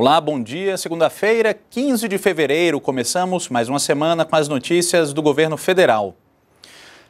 Olá, bom dia. Segunda-feira, 15 de fevereiro, começamos mais uma semana com as notícias do governo federal.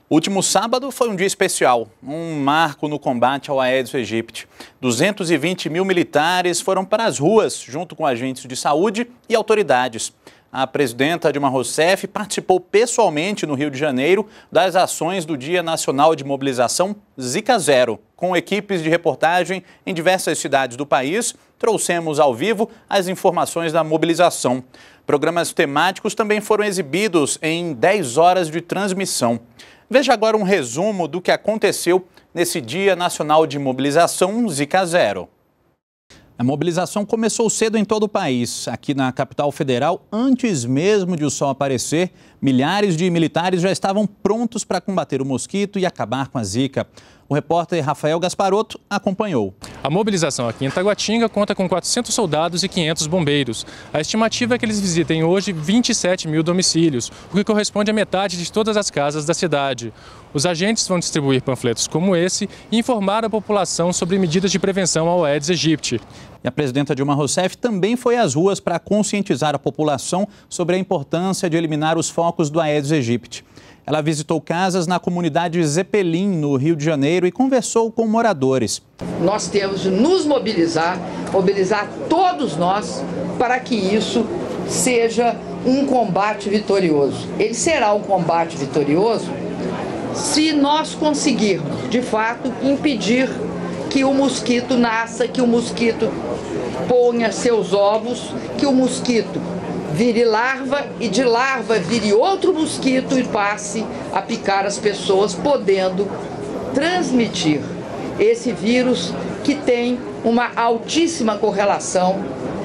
O último sábado foi um dia especial, um marco no combate ao Aedes aegypti. 220 mil militares foram para as ruas, junto com agentes de saúde e autoridades. A presidenta Dilma Rousseff participou pessoalmente no Rio de Janeiro das ações do Dia Nacional de Mobilização Zika Zero. Com equipes de reportagem em diversas cidades do país, trouxemos ao vivo as informações da mobilização. Programas temáticos também foram exibidos em 10 horas de transmissão. Veja agora um resumo do que aconteceu nesse Dia Nacional de Mobilização Zika Zero. A mobilização começou cedo em todo o país. Aqui na capital federal, antes mesmo de o sol aparecer, milhares de militares já estavam prontos para combater o mosquito e acabar com a zika. O repórter Rafael Gasparotto acompanhou. A mobilização aqui em Taguatinga conta com 400 soldados e 500 bombeiros. A estimativa é que eles visitem hoje 27 mil domicílios, o que corresponde a metade de todas as casas da cidade. Os agentes vão distribuir panfletos como esse e informar a população sobre medidas de prevenção ao Aedes aegypti. E a presidenta Dilma Rousseff também foi às ruas para conscientizar a população sobre a importância de eliminar os focos do Aedes aegypti. Ela visitou casas na comunidade Zeppelin, no Rio de Janeiro, e conversou com moradores. Nós temos de nos mobilizar, mobilizar todos nós, para que isso seja um combate vitorioso. Ele será um combate vitorioso se nós conseguirmos, de fato, impedir que o mosquito nasça, que o mosquito ponha seus ovos, que o mosquito vire larva e de larva vire outro mosquito e passe a picar as pessoas, podendo transmitir esse vírus que tem uma altíssima correlação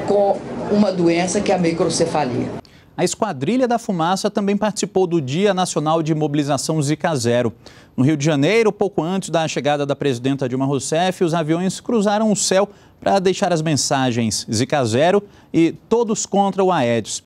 com uma doença que é a microcefalia. A Esquadrilha da Fumaça também participou do Dia Nacional de Mobilização Zika Zero. No Rio de Janeiro, pouco antes da chegada da presidenta Dilma Rousseff, os aviões cruzaram o céu para deixar as mensagens Zika Zero e Todos contra o Aedes.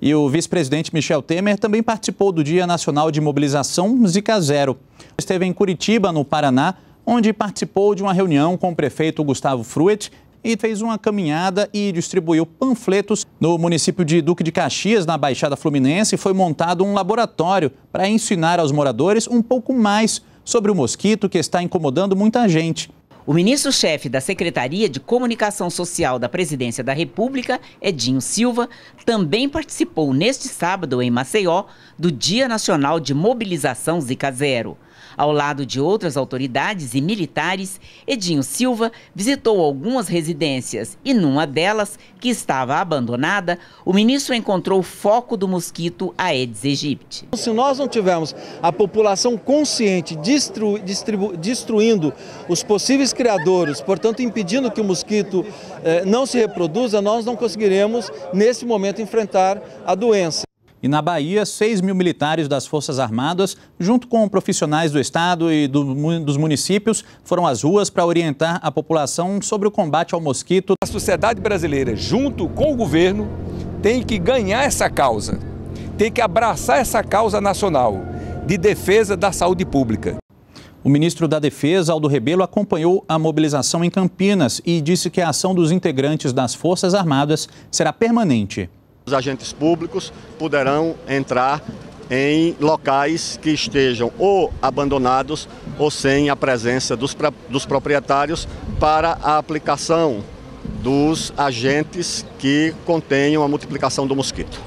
E o vice-presidente Michel Temer também participou do Dia Nacional de Mobilização Zika Zero. Esteve em Curitiba, no Paraná, onde participou de uma reunião com o prefeito Gustavo Fruet e fez uma caminhada e distribuiu panfletos. No município de Duque de Caxias, na Baixada Fluminense, foi montado um laboratório para ensinar aos moradores um pouco mais sobre o mosquito que está incomodando muita gente. O ministro-chefe da Secretaria de Comunicação Social da Presidência da República, Edinho Silva, também participou neste sábado em Maceió do Dia Nacional de Mobilização Zika Zero. Ao lado de outras autoridades e militares, Edinho Silva visitou algumas residências e, numa delas, que estava abandonada, o ministro encontrou o foco do mosquito Aedes aegypti. Se nós não tivermos a população consciente destru, destruindo os possíveis criadores, portanto impedindo que o mosquito eh, não se reproduza, nós não conseguiremos, nesse momento, enfrentar a doença. E na Bahia, 6 mil militares das Forças Armadas, junto com profissionais do Estado e do, dos municípios, foram às ruas para orientar a população sobre o combate ao mosquito. A sociedade brasileira, junto com o governo, tem que ganhar essa causa, tem que abraçar essa causa nacional de defesa da saúde pública. O ministro da Defesa, Aldo Rebelo, acompanhou a mobilização em Campinas e disse que a ação dos integrantes das Forças Armadas será permanente. Os agentes públicos poderão entrar em locais que estejam ou abandonados ou sem a presença dos, dos proprietários para a aplicação dos agentes que contenham a multiplicação do mosquito.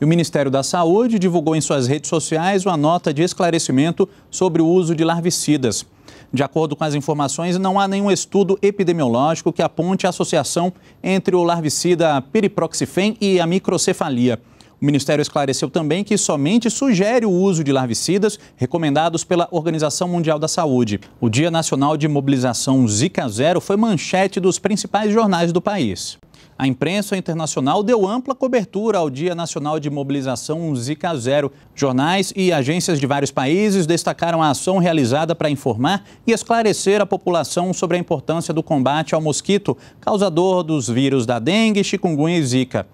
E o Ministério da Saúde divulgou em suas redes sociais uma nota de esclarecimento sobre o uso de larvicidas. De acordo com as informações, não há nenhum estudo epidemiológico que aponte a associação entre o larvicida piriproxifen e a microcefalia. O Ministério esclareceu também que somente sugere o uso de larvicidas recomendados pela Organização Mundial da Saúde. O Dia Nacional de Mobilização Zika Zero foi manchete dos principais jornais do país. A imprensa internacional deu ampla cobertura ao Dia Nacional de Mobilização Zika Zero. Jornais e agências de vários países destacaram a ação realizada para informar e esclarecer a população sobre a importância do combate ao mosquito, causador dos vírus da dengue, chikungunya e zika.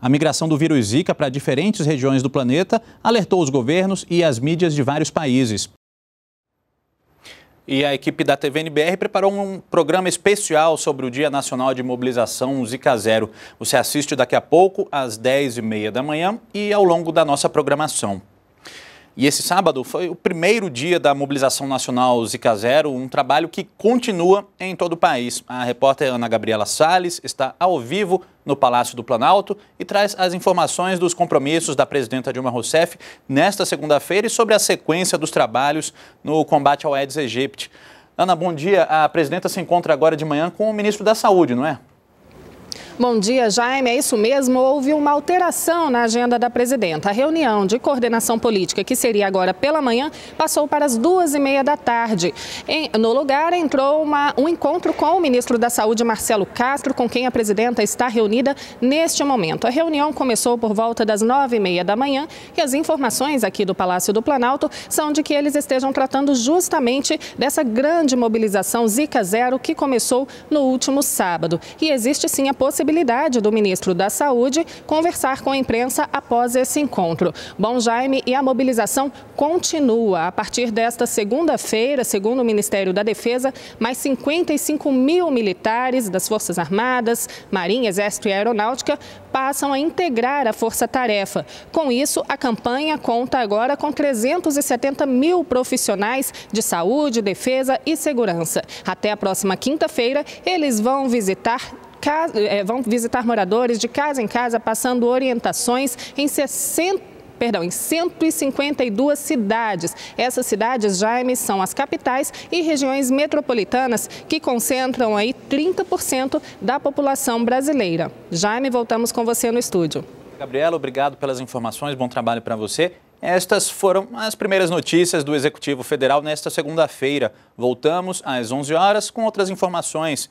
A migração do vírus Zika para diferentes regiões do planeta alertou os governos e as mídias de vários países. E a equipe da TVNBR preparou um programa especial sobre o Dia Nacional de Mobilização Zika Zero. Você assiste daqui a pouco, às 10h30 da manhã e ao longo da nossa programação. E esse sábado foi o primeiro dia da mobilização nacional Zika Zero, um trabalho que continua em todo o país. A repórter Ana Gabriela Sales está ao vivo no Palácio do Planalto e traz as informações dos compromissos da presidenta Dilma Rousseff nesta segunda-feira e sobre a sequência dos trabalhos no combate ao Aedes aegypti. Ana, bom dia. A presidenta se encontra agora de manhã com o ministro da Saúde, não é? Bom dia, Jaime. É isso mesmo. Houve uma alteração na agenda da presidenta. A reunião de coordenação política, que seria agora pela manhã, passou para as duas e meia da tarde. Em, no lugar, entrou uma, um encontro com o ministro da Saúde, Marcelo Castro, com quem a presidenta está reunida neste momento. A reunião começou por volta das nove e meia da manhã e as informações aqui do Palácio do Planalto são de que eles estejam tratando justamente dessa grande mobilização Zika Zero que começou no último sábado. E existe sim a possibilidade possibilidade do ministro da Saúde conversar com a imprensa após esse encontro. Bom Jaime, e a mobilização continua. A partir desta segunda-feira, segundo o Ministério da Defesa, mais 55 mil militares das Forças Armadas, Marinha, Exército e Aeronáutica passam a integrar a força-tarefa. Com isso, a campanha conta agora com 370 mil profissionais de saúde, defesa e segurança. Até a próxima quinta-feira, eles vão visitar casa, é, vão visitar moradores de casa em casa, passando orientações em 60 perdão, em 152 cidades. Essas cidades, Jaime, são as capitais e regiões metropolitanas que concentram aí 30% da população brasileira. Jaime, voltamos com você no estúdio. Gabriela, obrigado pelas informações, bom trabalho para você. Estas foram as primeiras notícias do Executivo Federal nesta segunda-feira. Voltamos às 11 horas com outras informações.